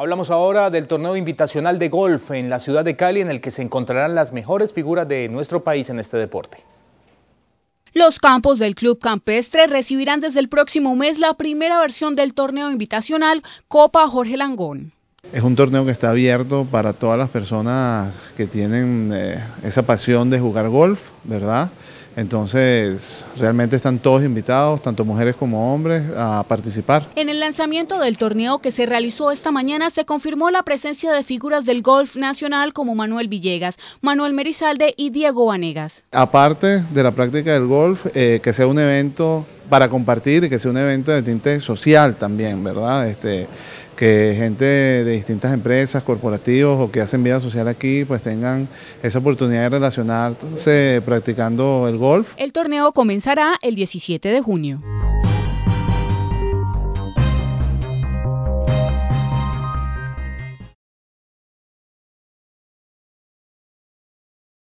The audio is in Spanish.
Hablamos ahora del torneo invitacional de golf en la ciudad de Cali, en el que se encontrarán las mejores figuras de nuestro país en este deporte. Los campos del Club Campestre recibirán desde el próximo mes la primera versión del torneo invitacional Copa Jorge Langón. Es un torneo que está abierto para todas las personas que tienen eh, esa pasión de jugar golf, ¿verdad? Entonces, realmente están todos invitados, tanto mujeres como hombres, a participar. En el lanzamiento del torneo que se realizó esta mañana, se confirmó la presencia de figuras del golf nacional como Manuel Villegas, Manuel Merizalde y Diego Vanegas. Aparte de la práctica del golf, eh, que sea un evento para compartir y que sea un evento de tinte social también, ¿verdad? Este, que gente de distintas empresas, corporativos o que hacen vida social aquí, pues tengan esa oportunidad de relacionarse practicando el golf. El torneo comenzará el 17 de junio.